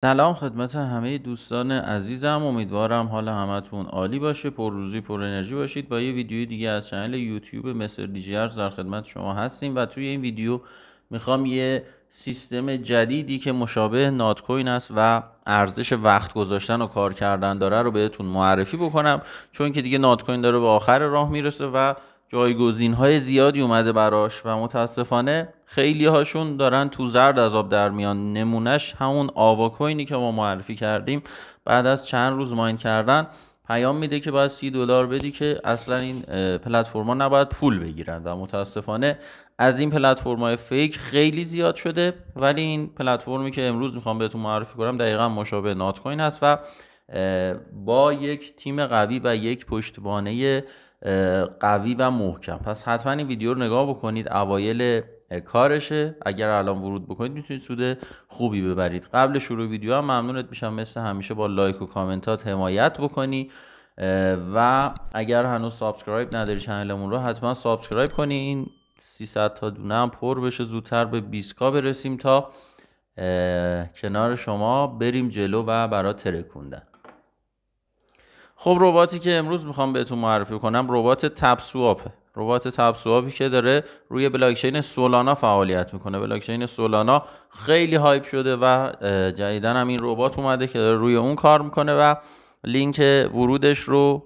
سلام خدمت همه دوستان عزیزم امیدوارم حال همتون عالی باشه پر روزی پر انرژی باشید با یه ویدیو دیگه از چنل یوتیوب مصر دیجیارز در خدمت شما هستیم و توی این ویدیو میخوام یه سیستم جدیدی که مشابه ناتکوین است و ارزش وقت گذاشتن و کار کردن داره رو بهتون معرفی بکنم چون که دیگه ناتکوین داره به آخر راه میرسه و جایگزین های زیادی اومده براش و متاسفانه خیلی هاشون دارن تو زرد از آب در میان نمونهش همون آواکوینی که ما معرفی کردیم بعد از چند روز ماین کردن پیام میده که باید سی دلار بدی که اصلا این پلتفرما نباید پول بگیرن و متاسفانه از این پلتفرم‌های فیک خیلی زیاد شده ولی این پلتفرمی که امروز میخوام بهتون معرفی کنم دقیقا مشابه نات کوین هست و با یک تیم قوی و یک پشتوانه قوی و محکم پس حتما این ویدیو رو نگاه بکنید اوایل کارشه اگر الان ورود بکنید میتونید سود خوبی ببرید قبل شروع ویدیو هم ممنونت میشم مثل همیشه با لایک و کامنتات حمایت بکنی و اگر هنوز سابسکرایب نداری چنلمون رو حتما سابسکرایب کنی این 300 تا دونه هم پر بشه زودتر به 20 کا برسیم تا کنار شما بریم جلو و برا ترکوندن خب رباتی که امروز میخوام بهتون معرفی کنم ربات تپ ربات تپ که داره روی بلاکچین سولانا فعالیت میکنه بلاکچین سولانا خیلی هایپ شده و جدیدا هم این ربات اومده که داره روی اون کار میکنه و لینک ورودش رو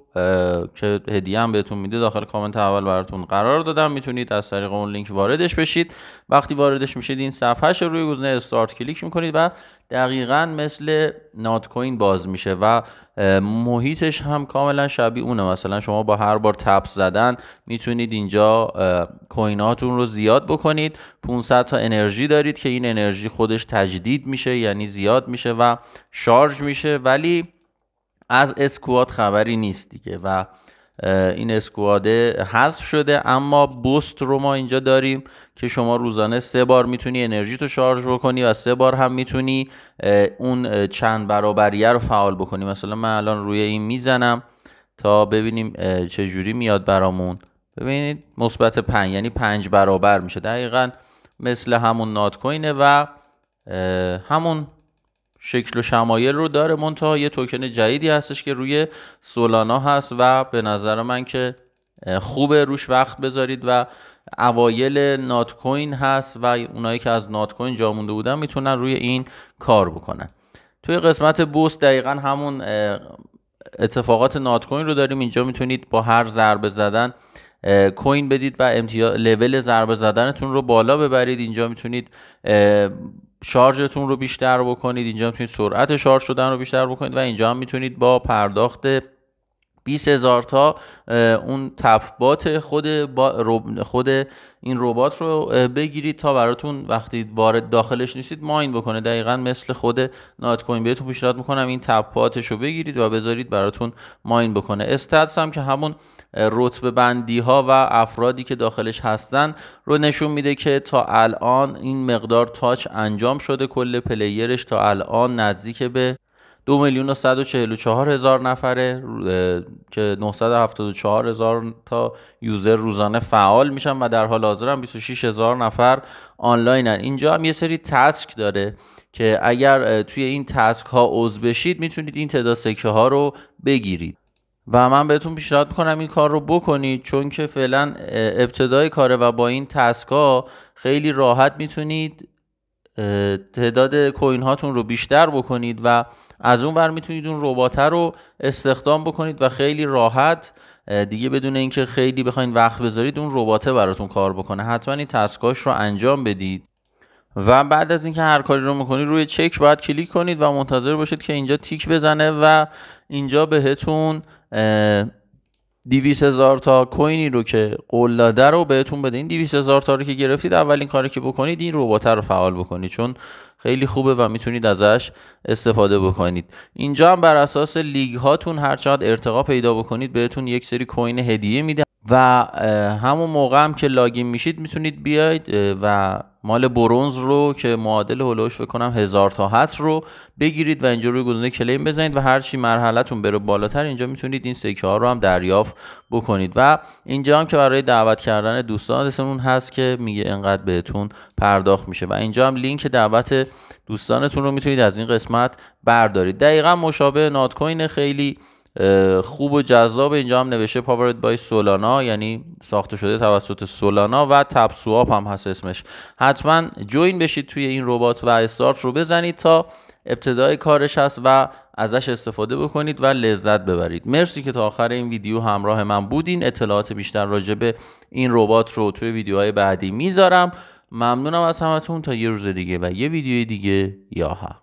که هدیه هم بهتون میده داخل کامنت اول براتون قرار دادم میتونید از طریق اون لینک واردش بشید وقتی واردش میشید این صفحهش روی گزینه استارت کلیک میکنید و دقیقا مثل نات کوین باز میشه و محیطش هم کاملا شبیه اونه مثلا شما با هر بار تپ زدن میتونید اینجا کویناتون رو زیاد بکنید 500 تا انرژی دارید که این انرژی خودش تجدید میشه یعنی زیاد میشه و شارژ میشه ولی از اسکواد خبری نیست دیگه و این اسکواد حذف شده اما بوست رو ما اینجا داریم که شما روزانه سه بار میتونی انرژی تو شارژ بکنی و سه بار هم میتونی اون چند برابریه رو فعال بکنی مثلا من الان روی این میزنم تا ببینیم چه جوری میاد برامون ببینید مثبت 5 یعنی 5 برابر میشه دقیقا مثل همون نات کوینه و همون شکل و شمایل رو داره منتها یه توکن جدیدی هستش که روی سولانا هست و به نظر من که خوبه روش وقت بذارید و اوایل نات کوین هست و اونایی که از نات کوین جا مونده بودن میتونن روی این کار بکنن توی قسمت بوست دقیقا همون اتفاقات نات کوین رو داریم اینجا میتونید با هر ضربه زدن کوین بدید و امتیاز لول ضربه زدنتون رو بالا ببرید اینجا میتونید شارژتون رو بیشتر بکنید اینجا میتونید سرعت شارژ شدن رو بیشتر بکنید و اینجا هم میتونید با پرداخت 20 هزار تا اون تپبات خود خود این ربات رو بگیرید تا براتون وقتی وارد داخلش نیستید ماین بکنه دقیقا مثل خود نات کوین بهتون پیشنهاد میکنم این تپاتش رو بگیرید و بذارید براتون ماین بکنه استاتس هم که همون رتبه بندی ها و افرادی که داخلش هستن رو نشون میده که تا الان این مقدار تاچ انجام شده کل پلیرش تا الان نزدیک به دو میلیون و چهار هزار نفره که 974 هزار تا یوزر روزانه فعال میشن و در حال حاضر هم 26 هزار نفر آنلاین آنلاینن اینجا هم یه سری تسک داره که اگر توی این تسک ها عضو بشید میتونید این تعداد سکه ها رو بگیرید و من بهتون پیشنهاد میکنم این کار رو بکنید چون که فعلا ابتدای کاره و با این تسک ها خیلی راحت میتونید تعداد کوین هاتون رو بیشتر بکنید و از اون ور میتونید اون ربات رو استخدام بکنید و خیلی راحت دیگه بدون اینکه خیلی بخواید وقت بذارید اون رباته براتون کار بکنه حتما این تسکاش رو انجام بدید و بعد از اینکه هر کاری رو میکنید روی چک باید کلیک کنید و منتظر باشید که اینجا تیک بزنه و اینجا بهتون دیویس هزار تا کوینی رو که قول رو بهتون بده این دیویس هزار تا رو که گرفتید اولین کاری که بکنید این ربات رو فعال بکنید چون خیلی خوبه و میتونید ازش استفاده بکنید اینجا هم بر اساس لیگ هاتون هر چقدر ارتقا پیدا بکنید بهتون یک سری کوین هدیه میده و همون موقع هم که لاگین میشید میتونید بیاید و مال برونز رو که معادل هلوش بکنم هزار تا هست رو بگیرید و اینجا روی گزینه کلیم بزنید و هرچی مرحلتون بره بالاتر اینجا میتونید این سکه ها رو هم دریافت بکنید و اینجا هم که برای دعوت کردن دوستانتون هست که میگه انقدر بهتون پرداخت میشه و اینجا هم لینک دعوت دوستانتون رو میتونید از این قسمت بردارید دقیقا مشابه ناتکوین خیلی خوب و جذاب اینجا هم نوشته پاورد بای سولانا یعنی ساخته شده توسط سولانا و تبسواب هم هست اسمش حتما جوین بشید توی این ربات و استارت رو بزنید تا ابتدای کارش هست و ازش استفاده بکنید و لذت ببرید مرسی که تا آخر این ویدیو همراه من بودین اطلاعات بیشتر راجع به این ربات رو توی ویدیوهای بعدی میذارم ممنونم از همتون تا یه روز دیگه و یه ویدیوی دیگه یا هم